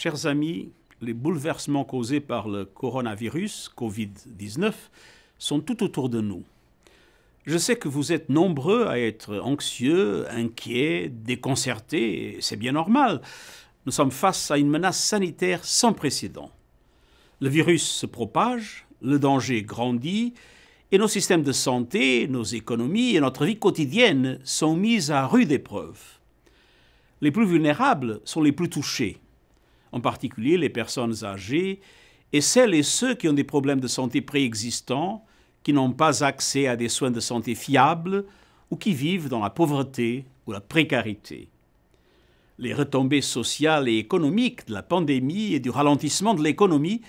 Chers amis, les bouleversements causés par le coronavirus, Covid-19, sont tout autour de nous. Je sais que vous êtes nombreux à être anxieux, inquiets, déconcertés, c'est bien normal. Nous sommes face à une menace sanitaire sans précédent. Le virus se propage, le danger grandit, et nos systèmes de santé, nos économies et notre vie quotidienne sont mis à rude épreuve. Les plus vulnérables sont les plus touchés, en particulier les personnes âgées, et celles et ceux qui ont des problèmes de santé préexistants, qui n'ont pas accès à des soins de santé fiables ou qui vivent dans la pauvreté ou la précarité. Les retombées sociales et économiques de la pandémie et du ralentissement de l'économie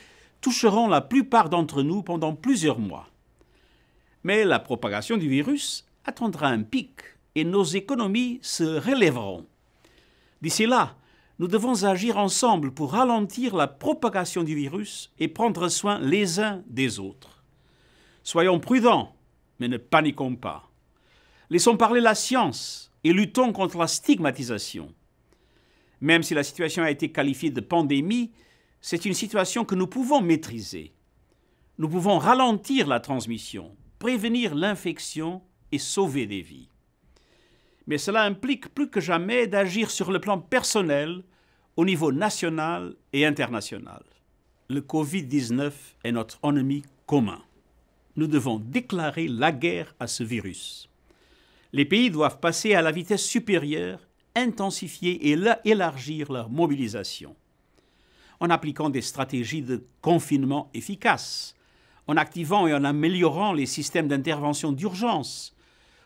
toucheront la plupart d'entre nous pendant plusieurs mois. Mais la propagation du virus attendra un pic et nos économies se relèveront. D'ici là, nous devons agir ensemble pour ralentir la propagation du virus et prendre soin les uns des autres. Soyons prudents, mais ne paniquons pas. Laissons parler la science et luttons contre la stigmatisation. Même si la situation a été qualifiée de pandémie, c'est une situation que nous pouvons maîtriser. Nous pouvons ralentir la transmission, prévenir l'infection et sauver des vies mais cela implique plus que jamais d'agir sur le plan personnel au niveau national et international. Le Covid-19 est notre ennemi commun. Nous devons déclarer la guerre à ce virus. Les pays doivent passer à la vitesse supérieure, intensifier et élargir leur mobilisation en appliquant des stratégies de confinement efficaces, en activant et en améliorant les systèmes d'intervention d'urgence,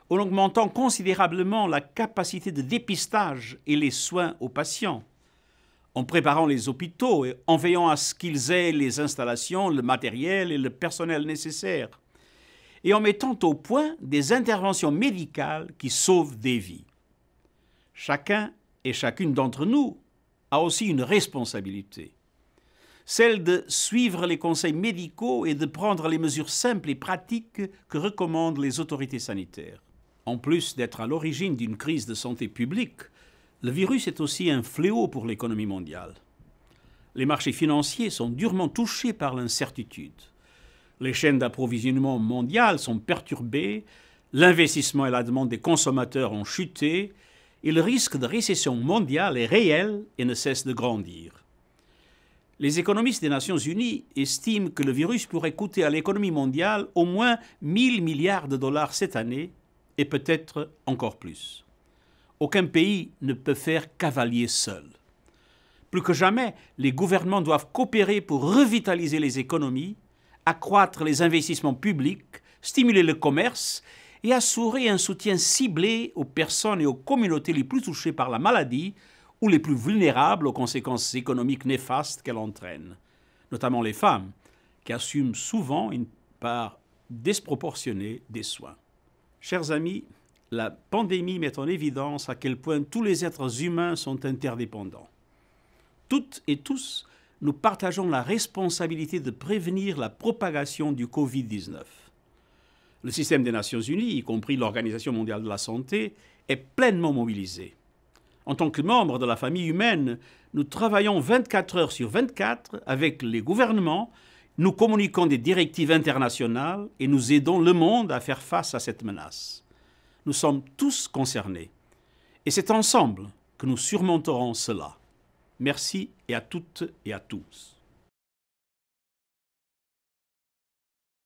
en augmentant considérablement la capacité de dépistage et les soins aux patients, en préparant les hôpitaux et en veillant à ce qu'ils aient les installations, le matériel et le personnel nécessaires, et en mettant au point des interventions médicales qui sauvent des vies. Chacun et chacune d'entre nous a aussi une responsabilité, celle de suivre les conseils médicaux et de prendre les mesures simples et pratiques que recommandent les autorités sanitaires. En plus d'être à l'origine d'une crise de santé publique, le virus est aussi un fléau pour l'économie mondiale. Les marchés financiers sont durement touchés par l'incertitude. Les chaînes d'approvisionnement mondiales sont perturbées, l'investissement et la demande des consommateurs ont chuté, et le risque de récession mondiale est réel et ne cesse de grandir. Les économistes des Nations Unies estiment que le virus pourrait coûter à l'économie mondiale au moins 1000 milliards de dollars cette année et peut-être encore plus. Aucun pays ne peut faire cavalier seul. Plus que jamais, les gouvernements doivent coopérer pour revitaliser les économies, accroître les investissements publics, stimuler le commerce et assurer un soutien ciblé aux personnes et aux communautés les plus touchées par la maladie ou les plus vulnérables aux conséquences économiques néfastes qu'elle entraîne, notamment les femmes, qui assument souvent une part disproportionnée des soins. Chers amis, la pandémie met en évidence à quel point tous les êtres humains sont interdépendants. Toutes et tous, nous partageons la responsabilité de prévenir la propagation du Covid-19. Le système des Nations Unies, y compris l'Organisation mondiale de la santé, est pleinement mobilisé. En tant que membre de la famille humaine, nous travaillons 24 heures sur 24 avec les gouvernements, nous communiquons des directives internationales et nous aidons le monde à faire face à cette menace. Nous sommes tous concernés. Et c'est ensemble que nous surmonterons cela. Merci et à toutes et à tous.